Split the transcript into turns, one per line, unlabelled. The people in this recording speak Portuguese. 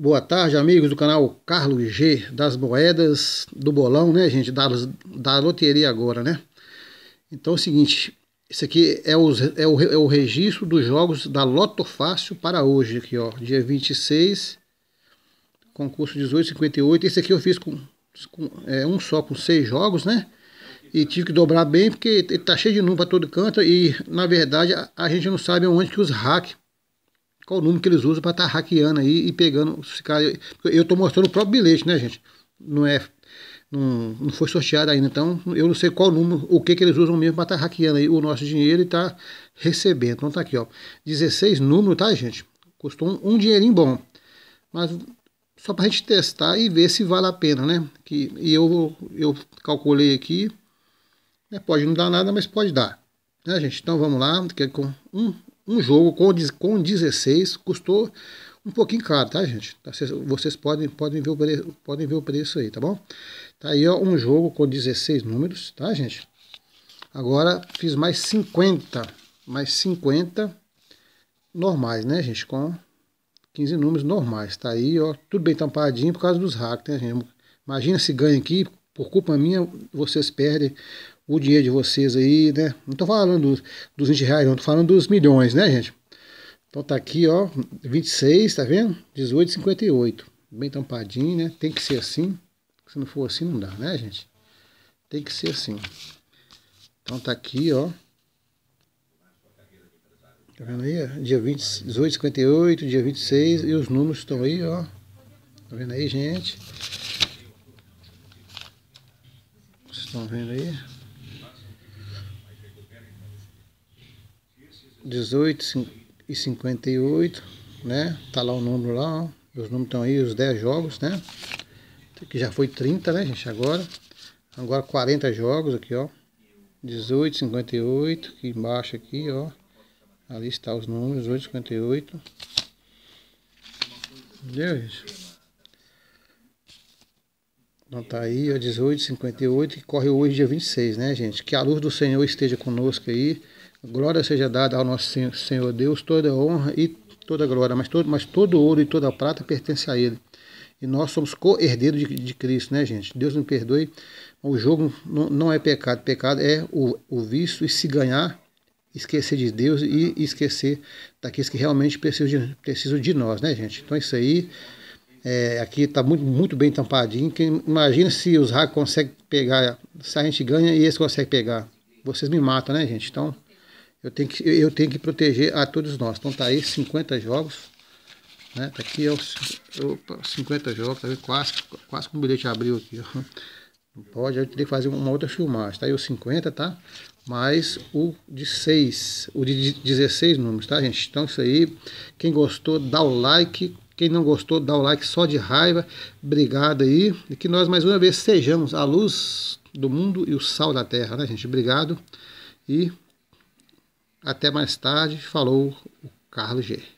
Boa tarde, amigos do canal Carlos G, das moedas, do bolão, né, gente? Da, da loteria agora, né? Então é o seguinte, isso aqui é, os, é, o, é o registro dos jogos da Loto Fácil para hoje, aqui, ó. Dia 26, concurso 1858. Esse aqui eu fiz com, com é, um só, com seis jogos, né? E tive que dobrar bem, porque tá cheio de número para todo canto. E, na verdade, a, a gente não sabe onde que os hacks qual o número que eles usam para estar tá hackeando aí e pegando os caras. Eu estou mostrando o próprio bilhete, né, gente? Não é. Não, não foi sorteado ainda, então eu não sei qual número, o que que eles usam mesmo para estar tá hackeando aí o nosso dinheiro e tá recebendo. Então tá aqui, ó. 16 números, tá, gente? Custou um, um dinheirinho bom. Mas só para a gente testar e ver se vale a pena, né? Que, e eu, eu calculei aqui, né? pode não dar nada, mas pode dar. Né, gente? Então vamos lá, que é com um um jogo com, com 16 custou um pouquinho caro, tá, gente? Tá, vocês podem, podem, ver o preço, podem ver o preço aí, tá bom? Tá aí, ó, um jogo com 16 números, tá, gente? Agora fiz mais 50, mais 50 normais, né, gente? Com 15 números normais, tá aí, ó, tudo bem tampadinho por causa dos hacks, né, gente? Imagina se ganha aqui, por culpa minha, vocês perdem o dinheiro de vocês aí, né? Não tô falando dos, 20 reais, não, tô falando dos milhões, né, gente? Então tá aqui, ó, 26, tá vendo? 18,58. Bem tampadinho, né? Tem que ser assim. Se não for assim, não dá, né, gente? Tem que ser assim. Então tá aqui, ó. Tá vendo aí? Dia 20, 18, dia 26 e os números estão aí, ó. Tá vendo aí, gente? Vocês estão vendo aí? 18 e 58, né? Tá lá o número lá, ó. os números estão aí, os 10 jogos, né? Que já foi 30, né, gente, agora. Agora 40 jogos aqui, ó. 18, 58, aqui embaixo aqui, ó. Ali está os números, 8, 58. Entendeu, gente? Então tá aí, ó, 18, 58, que corre hoje, dia 26, né, gente? Que a luz do Senhor esteja conosco aí. Glória seja dada ao nosso Senhor, Senhor Deus, toda honra e toda glória, mas todo, mas todo ouro e toda prata pertence a Ele. E nós somos co-herdeiros de, de, Cristo, né, gente? Deus me perdoe. O jogo não, não é pecado, pecado é o, o vício e se ganhar, esquecer de Deus e esquecer daqueles que realmente precisam de, precisam de nós, né, gente? Então é isso aí. É, aqui está muito, muito bem tampadinho. Que imagina se os hackers conseguem pegar, se a gente ganha e eles conseguem pegar. Vocês me matam, né, gente? Então, eu tenho que, eu tenho que proteger a todos nós. Então tá aí 50 jogos. Né? Tá aqui, os opa, 50 jogos, tá vendo? Quase, quase que o bilhete abriu aqui, ó. Não pode, eu teria que fazer uma outra filmagem. Tá aí os 50, tá? mais o de 6, o de 16 números, tá, gente? Então, isso aí. Quem gostou, dá o like, quem não gostou, dá o like só de raiva. Obrigado aí. E que nós mais uma vez sejamos a luz do mundo e o sal da terra, né, gente? Obrigado. E até mais tarde. Falou o Carlos G.